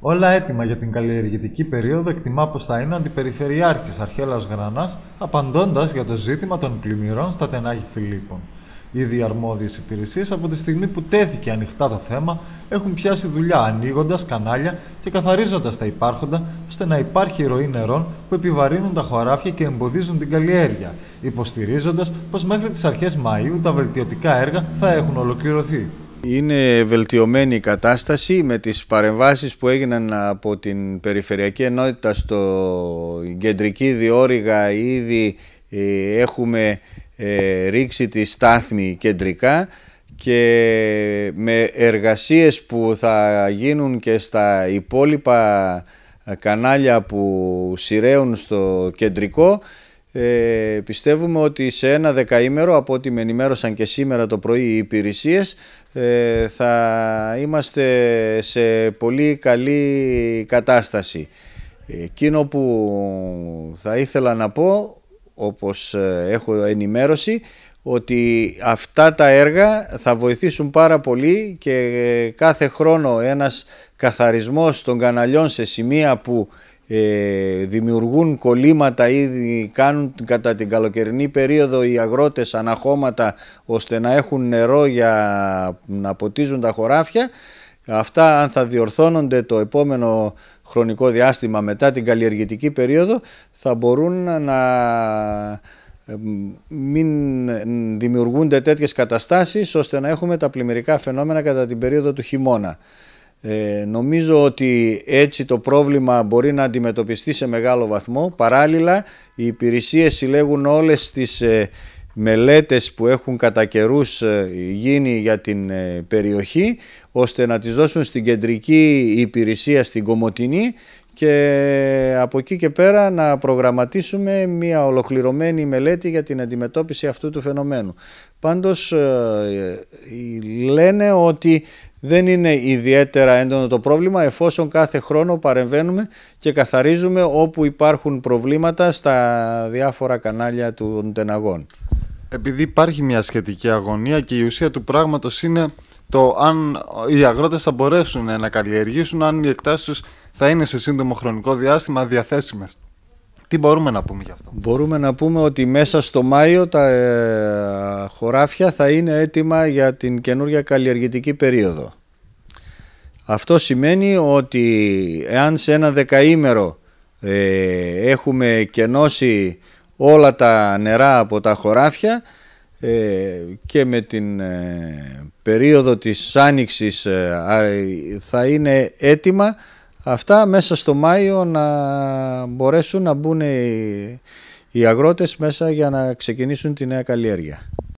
Όλα έτοιμα για την καλλιεργητική περίοδο εκτιμά πως θα είναι ο Αντιπεριφερειάρχης αρχέλας Γρανάς, απαντώντας για το ζήτημα των πλημμυρών στα τενάχη Φιλίππων. Ήδη οι αρμόδιες υπηρεσίες από τη στιγμή που τέθηκε ανοιχτά το θέμα έχουν πιάσει δουλειά ανοίγοντας κανάλια και καθαρίζοντας τα υπάρχοντα ώστε να υπάρχει ροή νερών που επιβαρύνουν τα χωράφια και εμποδίζουν την καλλιέργεια, υποστηρίζοντας πως μέχρι τις αρχές Μαου τα βελτιωτικά έργα θα έχουν ολοκληρωθεί. Είναι βελτιωμένη η κατάσταση με τις παρεμβάσεις που έγιναν από την Περιφερειακή Ενότητα στο κεντρική διόρυγα ήδη ε, έχουμε ε, ρίξει τη στάθμη κεντρικά και με εργασίες που θα γίνουν και στα υπόλοιπα ε, κανάλια που σειραίουν στο κεντρικό ε, πιστεύουμε ότι σε ένα δεκαήμερο, από ό,τι με ενημέρωσαν και σήμερα το πρωί οι υπηρεσίες, ε, θα είμαστε σε πολύ καλή κατάσταση. Εκείνο που θα ήθελα να πω, όπως ε, έχω ενημέρωση, ότι αυτά τα έργα θα βοηθήσουν πάρα πολύ και κάθε χρόνο ένας καθαρισμός των καναλιών σε σημεία που ε, δημιουργούν κολλήματα ή κάνουν κατά την καλοκαιρινή περίοδο οι αγρότες αναχώματα ώστε να έχουν νερό για να ποτίζουν τα χωράφια. Αυτά αν θα διορθώνονται το επόμενο χρονικό διάστημα μετά την καλλιεργητική περίοδο θα μπορούν να μην δημιουργούνται τέτοιες καταστάσεις ώστε να έχουμε τα πλημμυρικά φαινόμενα κατά την περίοδο του χειμώνα. Ε, νομίζω ότι έτσι το πρόβλημα μπορεί να αντιμετωπιστεί σε μεγάλο βαθμό. Παράλληλα, οι υπηρεσίες συλλέγουν όλες τις ε, μελέτες που έχουν κατά καιρούς ε, γίνει για την ε, περιοχή ώστε να τις δώσουν στην κεντρική υπηρεσία στην Κομωτινή και από εκεί και πέρα να προγραμματίσουμε μια ολοκληρωμένη μελέτη για την αντιμετώπιση αυτού του φαινομένου. Πάντως ε, ε, λένε ότι δεν είναι ιδιαίτερα έντονο το πρόβλημα εφόσον κάθε χρόνο παρεμβαίνουμε και καθαρίζουμε όπου υπάρχουν προβλήματα στα διάφορα κανάλια των τεναγών. Επειδή υπάρχει μια σχετική αγωνία και η ουσία του πράγματος είναι το αν οι αγρότες θα μπορέσουν να καλλιεργήσουν, αν οι εκτάσεις τους θα είναι σε σύντομο χρονικό διάστημα διαθέσιμες. Τι μπορούμε να πούμε γι' αυτό. Μπορούμε να πούμε ότι μέσα στο Μάιο τα ε, χωράφια θα είναι έτοιμα για την καινούργια καλλιεργητική περίοδο. Αυτό σημαίνει ότι εάν σε ένα δεκαήμερο ε, έχουμε κενώσει όλα τα νερά από τα χωράφια ε, και με την περίοδο της άνοιξης θα είναι έτοιμα αυτά μέσα στο Μάιο να μπορέσουν να μπουν οι, αγρότες μέσα για να ξεκινήσουν τη νέα καλλιέργεια.